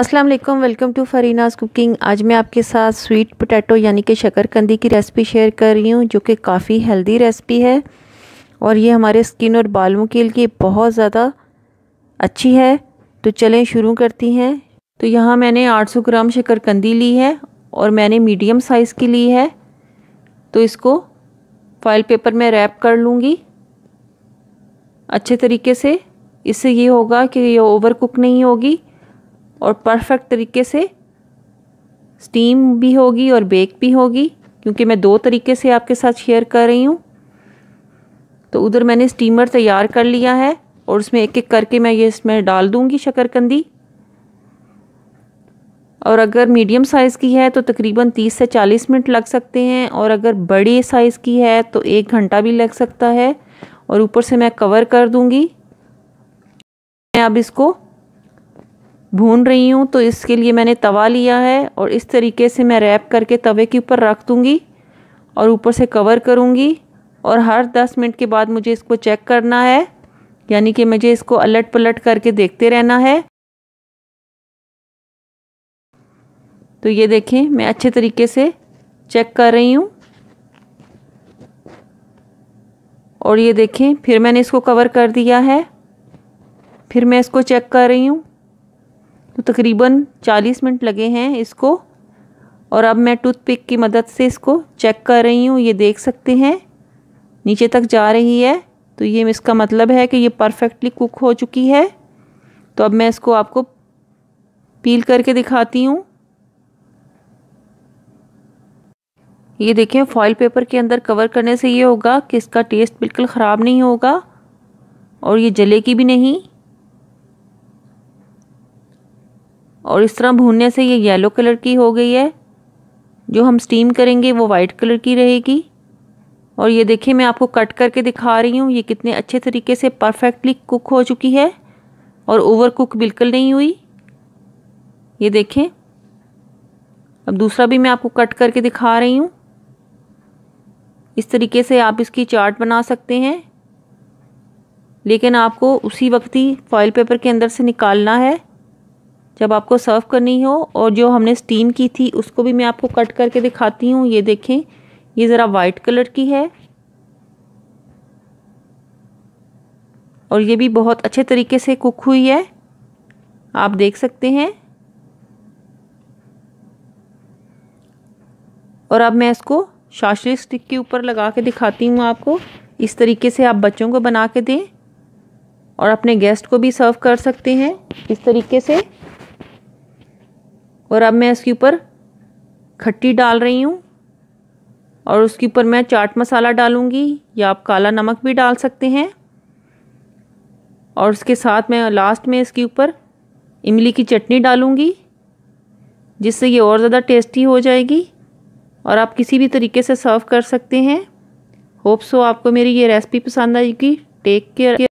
अस्सलाम वालेकुम welcome to फरीनाज cooking आज मैं आपके साथ स्वीट पोटैटो यानी कि शक्करकंदी की रेसिपी शेयर कर रही हूँ जो कि काफ़ी हेल्दी रेसिपी है और ये हमारे स्किन और बालों के लिए बहुत ज़्यादा अच्छी है तो चलें शुरू करती हैं तो यहाँ मैंने 800 ग्राम शक्करकंदी ली है और मैंने मीडियम साइज़ की ली है तो इसको फॉइल पेपर में रैप कर लूँगी अच्छे तरीके से इससे ये होगा कि ये ओवर कुक नहीं होगी और परफेक्ट तरीके से स्टीम भी होगी और बेक भी होगी क्योंकि मैं दो तरीके से आपके साथ शेयर कर रही हूँ तो उधर मैंने स्टीमर तैयार कर लिया है और उसमें एक एक करके मैं ये इसमें डाल दूँगी शक्करकंदी और अगर मीडियम साइज़ की है तो तकरीबन 30 से 40 मिनट लग सकते हैं और अगर बड़े साइज़ की है तो एक घंटा भी लग सकता है और ऊपर से मैं कवर कर दूँगी मैं अब इसको भून रही हूँ तो इसके लिए मैंने तवा लिया है और इस तरीके से मैं रैप करके तवे के ऊपर रख दूँगी और ऊपर से कवर करूँगी और हर दस मिनट के बाद मुझे इसको चेक करना है यानी कि मुझे इसको अलट पलट करके देखते रहना है तो ये देखें मैं अच्छे तरीके से चेक कर रही हूँ और ये देखें फिर मैंने इसको कवर कर दिया है फिर मैं इसको चेक कर रही हूँ तो तकरीबन 40 मिनट लगे हैं इसको और अब मैं टूथपिक की मदद से इसको चेक कर रही हूँ ये देख सकते हैं नीचे तक जा रही है तो ये इसका मतलब है कि ये परफेक्टली कुक हो चुकी है तो अब मैं इसको आपको पील करके दिखाती हूँ ये देखें फॉइल पेपर के अंदर कवर करने से ये होगा कि इसका टेस्ट बिल्कुल ख़राब नहीं होगा और ये जलेगी भी नहीं और इस तरह भूनने से ये येलो कलर की हो गई है जो हम स्टीम करेंगे वो वाइट कलर की रहेगी और ये देखिए मैं आपको कट करके दिखा रही हूँ ये कितने अच्छे तरीके से परफेक्टली कुक हो चुकी है और ओवर कुक बिल्कुल नहीं हुई ये देखें अब दूसरा भी मैं आपको कट करके दिखा रही हूँ इस तरीके से आप इसकी चाट बना सकते हैं लेकिन आपको उसी वक्त ही फॉइल पेपर के अंदर से निकालना है जब आपको सर्व करनी हो और जो हमने स्टीम की थी उसको भी मैं आपको कट करके दिखाती हूँ ये देखें ये ज़रा वाइट कलर की है और ये भी बहुत अच्छे तरीके से कुक हुई है आप देख सकते हैं और अब मैं इसको शाशली स्टिक के ऊपर लगा के दिखाती हूँ आपको इस तरीके से आप बच्चों को बना के दें और अपने गेस्ट को भी सर्व कर सकते हैं इस तरीके से और अब मैं इसके ऊपर खट्टी डाल रही हूँ और उसके ऊपर मैं चाट मसाला डालूँगी या आप काला नमक भी डाल सकते हैं और उसके साथ मैं लास्ट में इसके ऊपर इमली की चटनी डालूँगी जिससे ये और ज़्यादा टेस्टी हो जाएगी और आप किसी भी तरीके से सर्व कर सकते हैं होप सो आपको मेरी ये रेसिपी पसंद आएगी टेक केयर